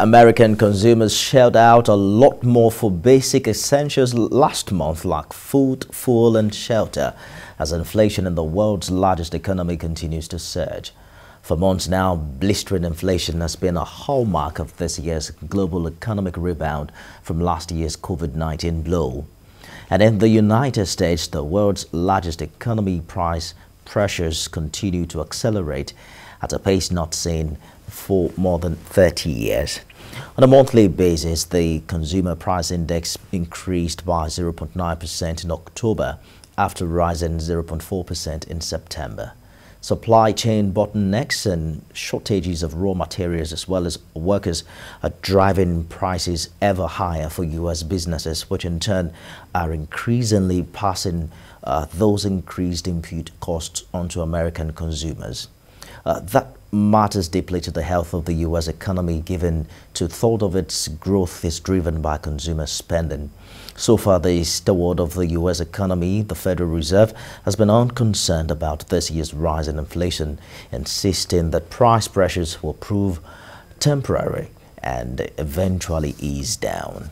American consumers shelled out a lot more for basic essentials last month like food, fuel and shelter as inflation in the world's largest economy continues to surge. For months now, blistering inflation has been a hallmark of this year's global economic rebound from last year's COVID-19 blow. And in the United States, the world's largest economy price pressures continue to accelerate at a pace not seen for more than 30 years. On a monthly basis, the consumer price index increased by 0.9% in October after rising 0.4% in September. Supply chain bottlenecks and shortages of raw materials as well as workers are driving prices ever higher for U.S. businesses, which in turn are increasingly passing uh, those increased input costs onto American consumers. Uh, that matters deeply to the health of the U.S. economy, given to thought of its growth is driven by consumer spending. So far, the steward of the U.S. economy, the Federal Reserve, has been unconcerned about this year's rise in inflation, insisting that price pressures will prove temporary and eventually ease down.